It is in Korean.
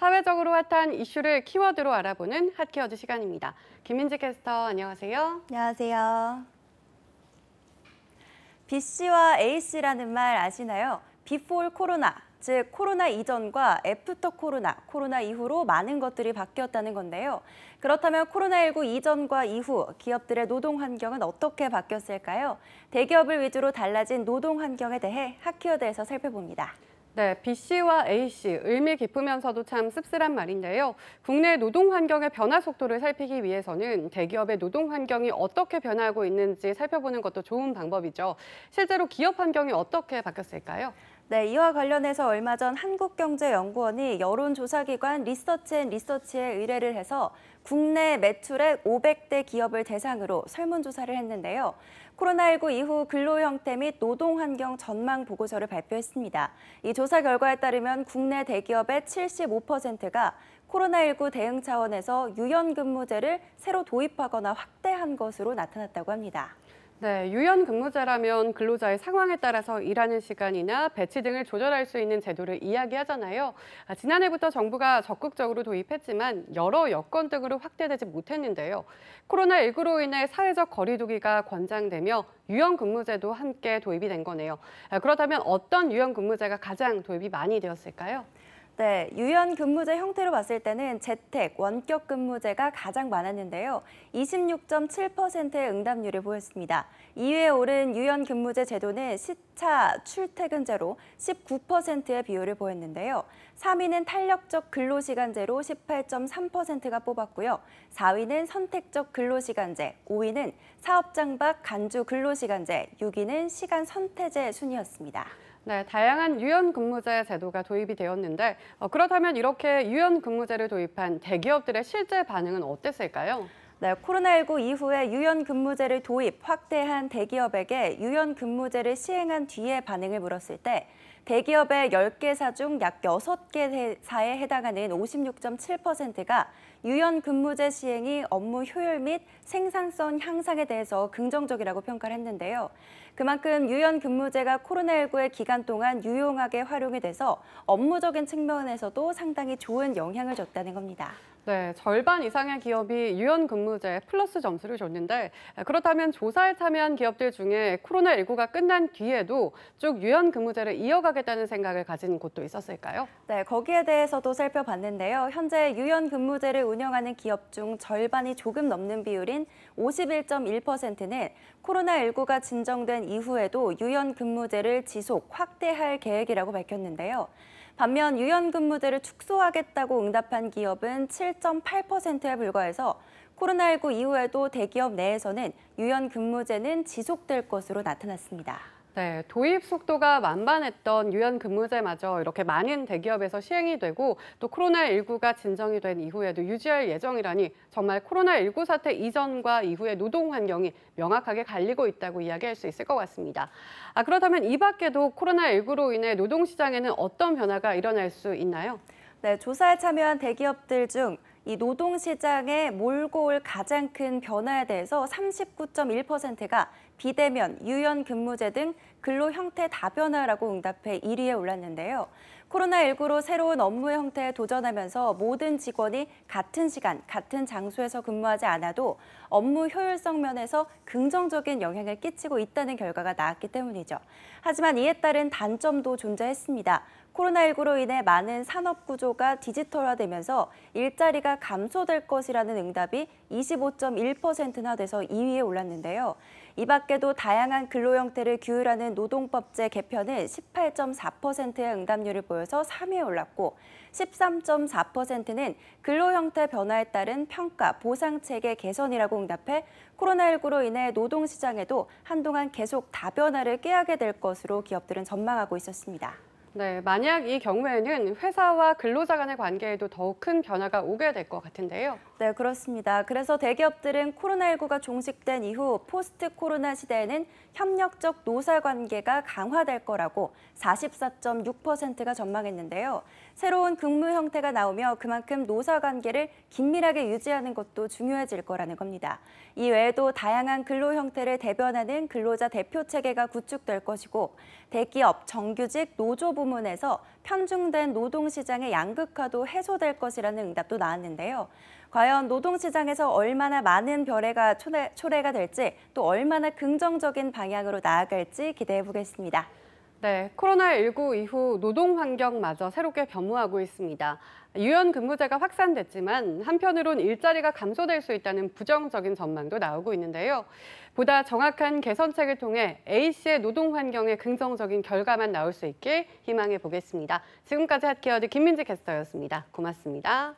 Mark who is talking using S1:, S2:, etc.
S1: 사회적으로 핫한 이슈를 키워드로 알아보는 핫키워드 시간입니다. 김민지 캐스터, 안녕하세요. 안녕하세요.
S2: B씨와 A씨라는 말 아시나요? 비포 코로나, 즉 코로나 이전과 애프터 코로나, 코로나 이후로 많은 것들이 바뀌었다는 건데요. 그렇다면 코로나19 이전과 이후 기업들의 노동 환경은 어떻게 바뀌었을까요? 대기업을 위주로 달라진 노동 환경에 대해 핫키워드에서 살펴봅니다. 네, B 씨와 A 씨 의미
S1: 깊으면서도 참 씁쓸한 말인데요. 국내 노동 환경의 변화 속도를 살피기 위해서는 대기업의 노동 환경이 어떻게 변화하고 있는지 살펴보는 것도 좋은 방법이죠. 실제로 기업
S2: 환경이 어떻게 바뀌었을까요? 네, 이와 관련해서 얼마 전 한국경제연구원이 여론조사기관 리서치앤리서치에 의뢰를 해서 국내 매출액 500대 기업을 대상으로 설문조사를 했는데요. 코로나19 이후 근로 형태 및 노동 환경 전망 보고서를 발표했습니다. 이 조사 결과에 따르면 국내 대기업의 75%가 코로나19 대응 차원에서 유연 근무제를 새로 도입하거나 확대한 것으로 나타났다고 합니다. 네, 유연 근무자라면 근로자의 상황에
S1: 따라서 일하는 시간이나 배치 등을 조절할 수 있는 제도를 이야기하잖아요. 아, 지난해부터 정부가 적극적으로 도입했지만 여러 여건 등으로 확대되지 못했는데요. 코로나19로 인해 사회적 거리두기가 권장되며 유연 근무제도 함께 도입이 된
S2: 거네요. 아, 그렇다면 어떤 유연 근무제가 가장 도입이 많이 되었을까요? 네, 유연 근무제 형태로 봤을 때는 재택, 원격 근무제가 가장 많았는데요. 26.7%의 응답률을 보였습니다. 2외에 오른 유연 근무제 제도는 시차 출퇴근제로 19%의 비율을 보였는데요. 3위는 탄력적 근로시간제로 18.3%가 뽑았고요. 4위는 선택적 근로시간제, 5위는 사업장 밖 간주 근로시간제, 6위는 시간 선택제 순이었습니다. 네, 다양한 유연 근무제 제도가 도입이 되었는데 어, 그렇다면 이렇게 유연 근무제를 도입한 대기업들의 실제 반응은 어땠을까요? 네, 코로나19 이후에 유연 근무제를 도입, 확대한 대기업에게 유연 근무제를 시행한 뒤에 반응을 물었을 때 대기업의 10개사 중 약 6개사에 해당하는 56.7%가 유연 근무제 시행이 업무 효율 및 생산성 향상에 대해서 긍정적이라고 평가를 했는데요. 그만큼 유연 근무제가 코로나19의 기간 동안 유용하게 활용이 돼서 업무적인 측면에서도 상당히 좋은 영향을 줬다는 겁니다.
S1: 네, 절반 이상의 기업이 유연 근무제 플러스 점수를 줬는데 그렇다면 조사에 참여한 기업들 중에 코로나19가 끝난 뒤에도
S2: 쭉 유연 근무제를 이어가겠다는 생각을 가진 곳도 있었을까요? 네, 거기에 대해서도 살펴봤는데요. 현재 유연 근무제를 운영하는 기업 중 절반이 조금 넘는 비율인 51.1%는 코로나19가 진정된 이후에도 유연 근무제를 지속 확대할 계획이라고 밝혔는데요. 반면 유연근무제를 축소하겠다고 응답한 기업은 7.8%에 불과해서 코로나19 이후에도 대기업 내에서는 유연근무제는 지속될 것으로 나타났습니다. 네,
S1: 도입 속도가 만반했던 유연 근무제마저 이렇게 많은 대기업에서 시행이 되고 또 코로나19가 진정이 된 이후에도 유지할 예정이라니 정말 코로나19 사태 이전과 이후의 노동 환경이 명확하게 갈리고 있다고 이야기할 수 있을 것 같습니다. 아, 그렇다면 이 밖에도 코로나19로 인해 노동 시장에는 어떤 변화가 일어날 수 있나요? 네,
S2: 조사에 참여한 대기업들 중 이 노동 시장에 몰고 올 가장 큰 변화에 대해서 39.1%가 비대면, 유연 근무제 등 근로 형태 다변화라고 응답해 1위에 올랐는데요. 코로나19로 새로운 업무의 형태에 도전하면서 모든 직원이 같은 시간, 같은 장소에서 근무하지 않아도 업무 효율성 면에서 긍정적인 영향을 끼치고 있다는 결과가 나왔기 때문이죠. 하지만 이에 따른 단점도 존재했습니다. 코로나19로 인해 많은 산업 구조가 디지털화되면서 일자리가 감소될 것이라는 응답이 25.1%나 돼서 2위에 올랐는데요. 이 밖에도 다양한 근로 형태를 규율하는 노동법제 개편은 18.4%의 응답률을 보였 정도서 3위에 올랐고 13.4%는 근로 형태 변화에 따른 평가, 보상 체계 개선이라고 응답해 코로나19로 인해 노동 시장에도 한동안 계속 다변화를 깨하게 될 것으로 기업들은 전망하고 있었습니다.
S1: 네, 만약 이 경우에는 회사와 근로자 간의
S2: 관계에도 더욱 큰 변화가 오게 될 것 같은데요. 네, 그렇습니다. 그래서 대기업들은 코로나19가 종식된 이후 포스트 코로나 시대에는 협력적 노사 관계가 강화될 거라고 44.6%가 전망했는데요. 새로운 근무 형태가 나오며 그만큼 노사 관계를 긴밀하게 유지하는 것도 중요해질 거라는 겁니다. 이 외에도 다양한 근로 형태를 대변하는 근로자 대표 체계가 구축될 것이고 대기업, 정규직, 노조 부문에서 편중된 노동시장의 양극화도 해소될 것이라는 응답도 나왔는데요. 과연 노동시장에서 얼마나 많은 별해가 초래, 초래가 될지 또 얼마나 긍정적인 방향으로 나아갈지 기대해 보겠습니다. 네, 코로나19
S1: 이후 노동 환경마저 새롭게 변모하고 있습니다. 유연 근무제가 확산됐지만 한편으론 일자리가 감소될 수 있다는 부정적인 전망도 나오고 있는데요. 보다 정확한 개선책을 통해 A씨의 노동 환경에 긍정적인 결과만 나올 수 있길 희망해 보겠습니다. 지금까지 핫케어드 김민지 캐스터였습니다.
S2: 고맙습니다.